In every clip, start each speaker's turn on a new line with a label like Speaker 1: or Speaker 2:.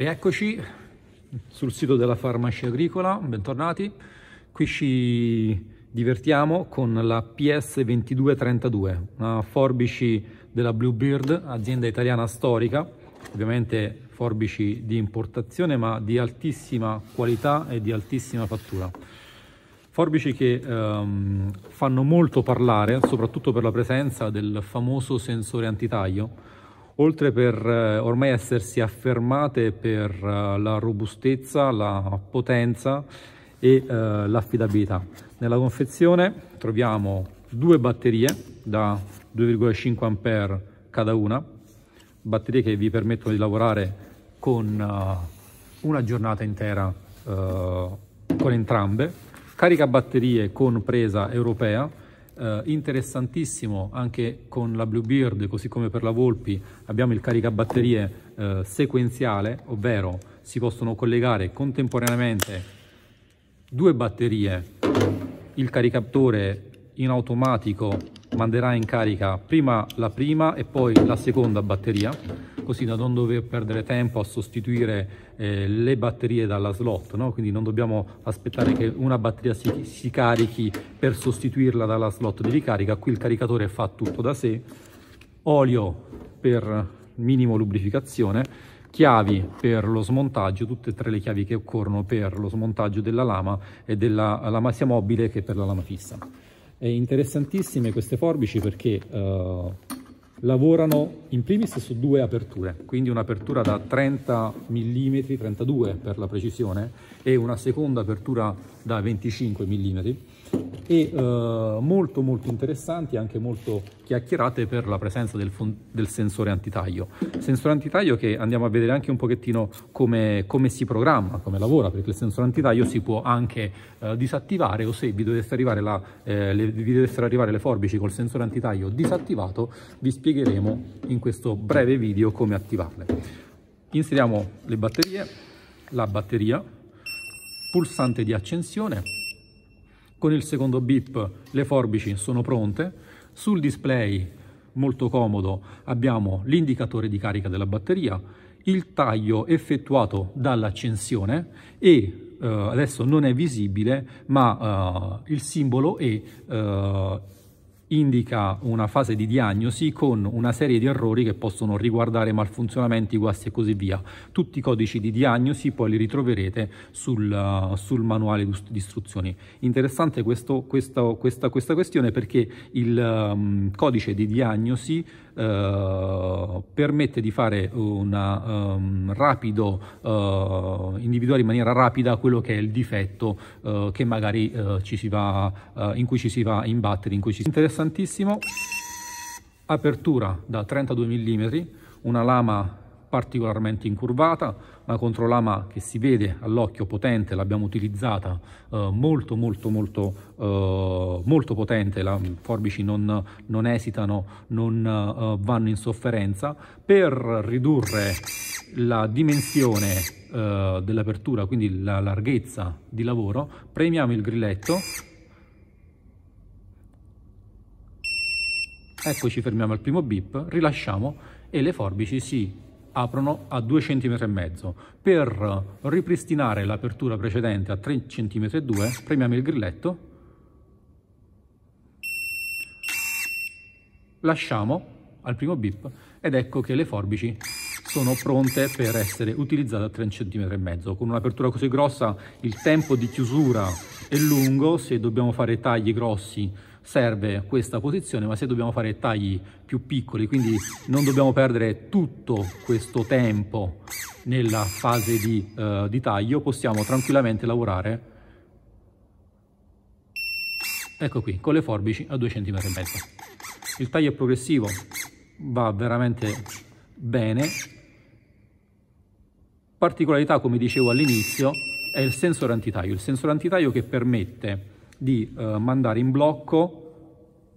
Speaker 1: Rieccoci sul sito della farmacia agricola, bentornati. Qui ci divertiamo con la PS2232, una forbici della Bluebeard, azienda italiana storica, ovviamente forbici di importazione ma di altissima qualità e di altissima fattura. Forbici che ehm, fanno molto parlare, soprattutto per la presenza del famoso sensore antitaglio, oltre per eh, ormai essersi affermate per eh, la robustezza, la potenza e eh, l'affidabilità. Nella confezione troviamo due batterie da 2,5 A cada una, batterie che vi permettono di lavorare con eh, una giornata intera eh, con entrambe, carica batterie con presa europea eh, interessantissimo anche con la Bluebeard, così come per la Volpi, abbiamo il caricabatterie eh, sequenziale, ovvero si possono collegare contemporaneamente due batterie, il caricatore in automatico manderà in carica prima la prima e poi la seconda batteria così da non dover perdere tempo a sostituire eh, le batterie dalla slot no? quindi non dobbiamo aspettare che una batteria si, si carichi per sostituirla dalla slot di ricarica qui il caricatore fa tutto da sé olio per minimo lubrificazione chiavi per lo smontaggio, tutte e tre le chiavi che occorrono per lo smontaggio della lama e della lama sia mobile che per la lama fissa. È interessantissime queste forbici perché uh, lavorano in primis su due aperture, quindi un'apertura da 30 mm, 32 per la precisione, e una seconda apertura da 25 mm e eh, molto molto interessanti, anche molto chiacchierate per la presenza del, del, sensore antitaglio. Sensore antitaglio che andiamo a vedere anche un pochettino come, come si programma, come lavora, perché il sensore antitaglio si può anche eh, disattivare o se vi dovesse, arrivare la, eh, le, vi dovessero arrivare le forbici col sensore antitaglio disattivato, vi spiegheremo in questo breve video come attivarle. Inseriamo le batterie, la batteria, pulsante di accensione, con il secondo bip le forbici sono pronte. Sul display, molto comodo, abbiamo l'indicatore di carica della batteria, il taglio effettuato dall'accensione e Uh, adesso non è visibile, ma uh, il simbolo è uh, eh, indica una fase di diagnosi con una serie di errori che possono riguardare malfunzionamenti, guasti e così via. Tutti i codici di diagnosi poi li ritroverete sul, eh, sul manuale di istruzioni. Interessante questo, questo, questa, questa, questione perché il um, codice di diagnosi uh, permette di fare una, um, rapido, uh, individuare in maniera rapida quello che è il difetto uh, che magari ci si va, in cui ci si va a imbattere, in cui ci si... interessa interessantissimo, apertura da 32 mm, una lama particolarmente incurvata, una controlama che si vede all'occhio potente, l'abbiamo utilizzata eh, molto molto molto eh, molto potente, le forbici non, non, esitano, non eh, vanno in sofferenza, per ridurre la dimensione eh, dell'apertura, quindi la larghezza di lavoro, premiamo il grilletto Eccoci, fermiamo al primo bip, rilasciamo e le forbici si aprono a 2,5 cm. Per ripristinare l'apertura precedente a 3,2 cm premiamo il grilletto, lasciamo al primo bip ed ecco che le forbici sono pronte per essere utilizzate a 3,5 cm Con un'apertura così grossa il tempo di chiusura è lungo, se dobbiamo fare tagli grossi serve questa posizione, ma se dobbiamo fare tagli più piccoli, quindi non dobbiamo perdere tutto questo tempo nella fase di, uh, di taglio, possiamo tranquillamente lavorare ecco qui, con le forbici a 2 cm e mezzo. Il taglio progressivo va veramente bene. Particolarità, come dicevo all'inizio, è il sensore antitaglio. Il sensore antitaglio che permette di eh, mandare in blocco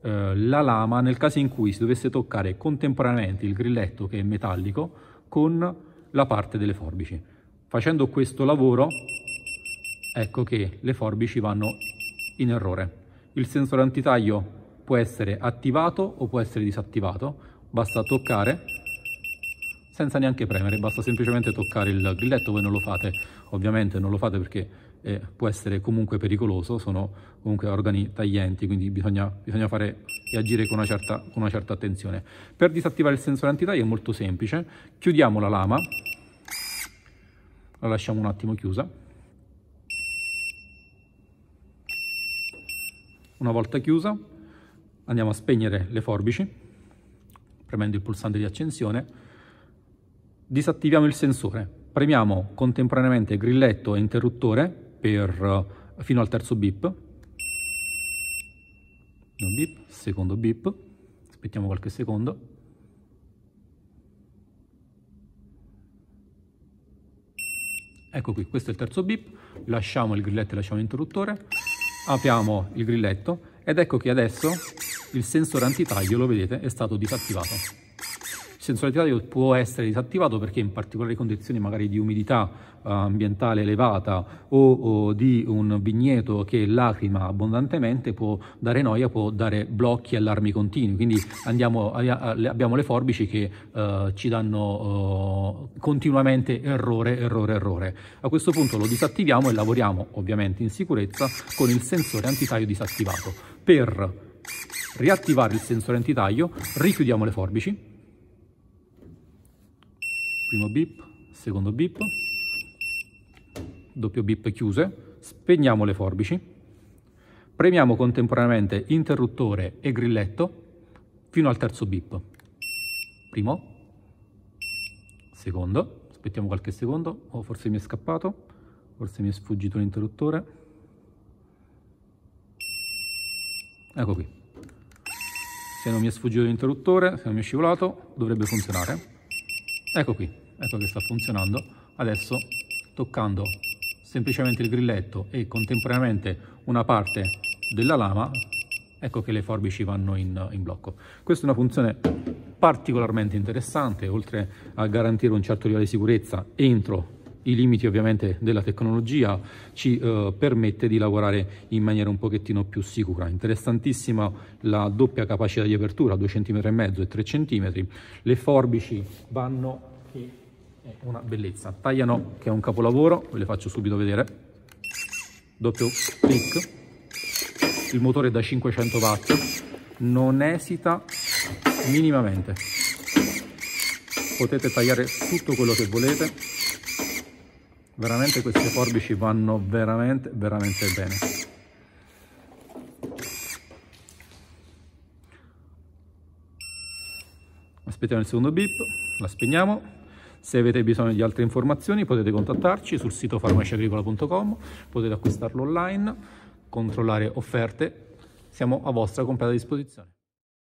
Speaker 1: eh, la lama nel caso in cui si dovesse toccare contemporaneamente il grilletto che è metallico con la parte delle forbici. Facendo questo lavoro ecco che le forbici vanno in errore. Il sensore antitaglio può essere attivato o può essere disattivato, basta toccare senza neanche premere, basta semplicemente toccare il grilletto, voi non lo fate, ovviamente non lo fate perché eh, può essere comunque pericoloso, sono comunque organi taglienti, quindi bisogna, bisogna fare e agire con una, certa, con una certa attenzione. Per disattivare il sensore antitaglio è molto semplice, chiudiamo la lama, la lasciamo un attimo chiusa, una volta chiusa andiamo a spegnere le forbici, premendo il pulsante di accensione, disattiviamo il sensore, premiamo contemporaneamente grilletto e interruttore per, eh, fino al terzo bip. Primo bip, secondo bip, aspettiamo qualche secondo. Ecco qui, questo è il terzo bip, lasciamo il grilletto e lasciamo l'interruttore, apriamo il grilletto ed ecco che adesso il sensore antitaglio, lo vedete, è stato disattivato sensualità che può essere disattivato perché in particolari condizioni magari di umidità eh, ambientale elevata o, o di un vigneto che lacrima abbondantemente può dare noia, può dare blocchi e allarmi continui. Quindi andiamo, abbiamo le forbici che eh, ci danno eh, continuamente errore, errore, errore. A questo punto lo disattiviamo e lavoriamo ovviamente in sicurezza con il sensore antitaglio disattivato. Per riattivare il sensore antitaglio richiudiamo le forbici primo bip, secondo bip, doppio bip chiuse, spegniamo le forbici, premiamo contemporaneamente interruttore e grilletto fino al terzo bip. Primo, secondo, aspettiamo qualche secondo, o oh, forse mi è scappato, forse mi è sfuggito l'interruttore. Ecco qui. Se non mi è sfuggito l'interruttore, se non mi è scivolato, dovrebbe funzionare. Ecco qui ecco che sta funzionando, adesso toccando semplicemente il grilletto e contemporaneamente una parte della lama, ecco che le forbici vanno in, in blocco. Questa è una funzione particolarmente interessante, oltre a garantire un certo livello di sicurezza entro i limiti ovviamente della tecnologia ci eh, permette di lavorare in maniera un pochettino più sicura. Interessantissima la doppia capacità di apertura, 2,5 cm e 3 cm. Le forbici vanno è una bellezza. Tagliano che è un capolavoro, ve le faccio subito vedere. Doppio clic. Il motore è da 500 watt, non esita minimamente. Potete tagliare tutto quello che volete. Veramente queste forbici vanno veramente, veramente bene. Aspettiamo il secondo bip, la spegniamo. Se avete bisogno di altre informazioni potete contattarci sul sito farmaciagricola.com, potete acquistarlo online, controllare offerte, siamo a vostra completa disposizione.